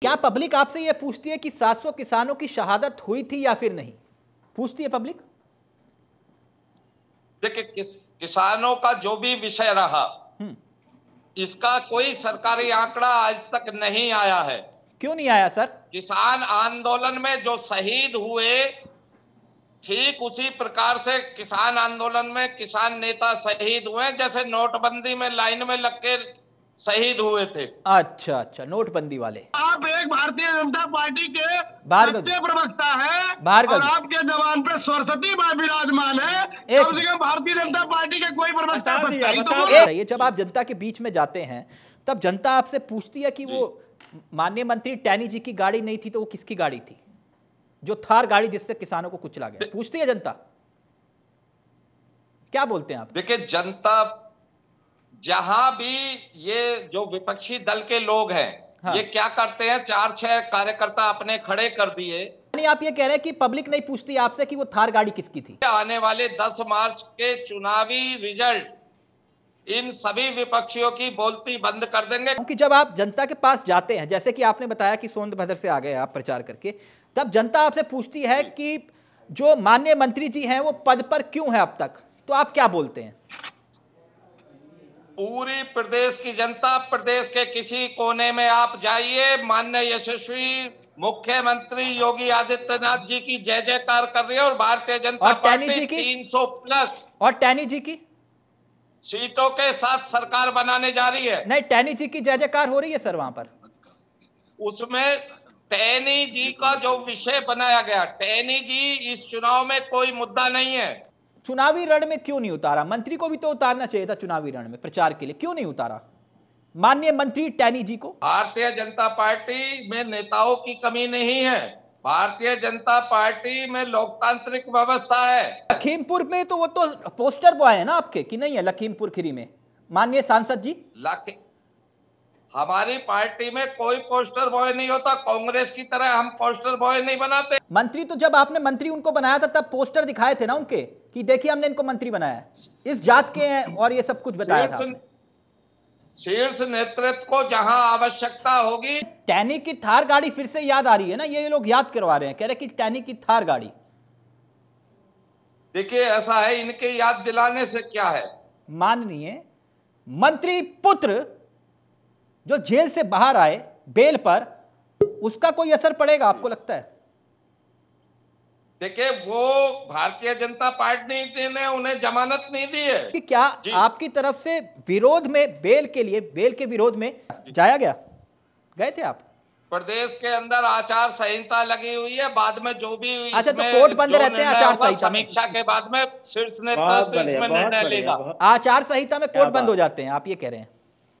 क्या पब्लिक आपसे यह पूछती है कि 700 किसानों की शहादत हुई थी या फिर नहीं पूछती है पब्लिक देखिए किस, किसानों का जो भी विषय रहा हम्म। इसका कोई सरकारी आंकड़ा आज तक नहीं आया है क्यों नहीं आया सर किसान आंदोलन में जो शहीद हुए ठीक उसी प्रकार से किसान आंदोलन में किसान नेता शहीद हुए जैसे नोटबंदी में लाइन में लग के शहीद हुए थे अच्छा अच्छा नोटबंदी वाले आप एक भारतीय जनता पार्टी के सच्चे प्रवक्ता है बाहर और आपके जवान पे सरस्वती माँ विराजमान है एक से भारतीय जनता पार्टी के कोई प्रवक्ता सच्चाई तो ये जब आप जनता के बीच में जाते हैं तब जनता आपसे पूछती है कि वो माननीय मंत्री टैनी जी की गाड़ी नहीं थी तो वो किसकी गाड़ी थी जो थार गाड़ी जिससे किसानों को कुचला गया पूछती है जनता क्या बोलते हैं आप देखिए जनता जहां भी ये जो विपक्षी दल के लोग हैं हाँ। ये क्या करते हैं चार छह कार्यकर्ता अपने खड़े कर दिए यानी आप ये कह रहे हैं कि पब्लिक नहीं पूछती आपसे कि वो थार गाड़ी किसकी थी आने वाले 10 मार्च के चुनावी रिजल्ट इन सभी विपक्षियों की बोलती बंद कर देंगे क्योंकि जब आप जनता के पास जाते हैं जैसे कि आपने बताया कि सोनभद्र से आ गए आप प्रचार करके तब जनता आपसे पूछती है कि जो माननीय मंत्री जी हैं वो पद पर क्यों है अब तक तो आप क्या बोलते हैं पूरी प्रदेश की जनता प्रदेश के किसी कोने में आप जाइए मान्य यशस्वी मुख्यमंत्री योगी आदित्यनाथ जी की जय जयकार कर रही है और भारतीय जनता पार्टी तीन सौ प्लस और टैनी जी की सीटों के साथ सरकार बनाने जा रही है नहीं टैनी जी की जय जयकार हो रही है सर वहां पर उसमें टैनी जी का जो विषय बनाया गया टैनी जी इस चुनाव में कोई मुद्दा नहीं है चुनावी रण में क्यों नहीं उतारा मंत्री को भी तो उतारना चाहिए था चुनावी रण में प्रचार के लिए क्यों नहीं उतारा माननीय मंत्री टैनी जी को भारतीय जनता पार्टी में नेताओं की कमी नहीं है भारतीय जनता पार्टी में लोकतांत्रिक व्यवस्था है लखीमपुर में तो वो तो पोस्टर बॉय है ना आपके कि नहीं है लखीमपुर खीरी में माननीय सांसद जी लखी हमारी पार्टी में कोई पोस्टर बॉय नहीं होता कांग्रेस की तरह हम पोस्टर बॉय नहीं बनाते मंत्री तो जब आपने मंत्री उनको बनाया था तब पोस्टर दिखाए थे ना उनके कि देखिए हमने इनको मंत्री बनाया इस जात के हैं और ये सब कुछ बताया था शीर्ष नेतृत्व को जहां आवश्यकता होगी टैनी की थार गाड़ी फिर से याद आ रही है ना ये लोग याद करवा रहे हैं कह रहे कि टैनी की थार गाड़ी देखिए ऐसा है इनके याद दिलाने से क्या है माननीय मंत्री पुत्र जो जेल से बाहर आए बेल पर उसका कोई असर पड़ेगा आपको लगता है देखिए वो भारतीय जनता पार्टी ने उन्हें जमानत नहीं दी है कि क्या आपकी तरफ से विरोध में बेल के लिए बेल के विरोध में जाया गया गए थे आप प्रदेश के अंदर आचार संहिता लगी हुई है बाद में जो भी अच्छा तो कोर्ट बंद रहते हैं आचार संहिता समीक्षा के बाद में शीर्ष नेता तो निर्णय लेगा आचार संहिता में कोर्ट बंद हो जाते हैं आप ये कह रहे हैं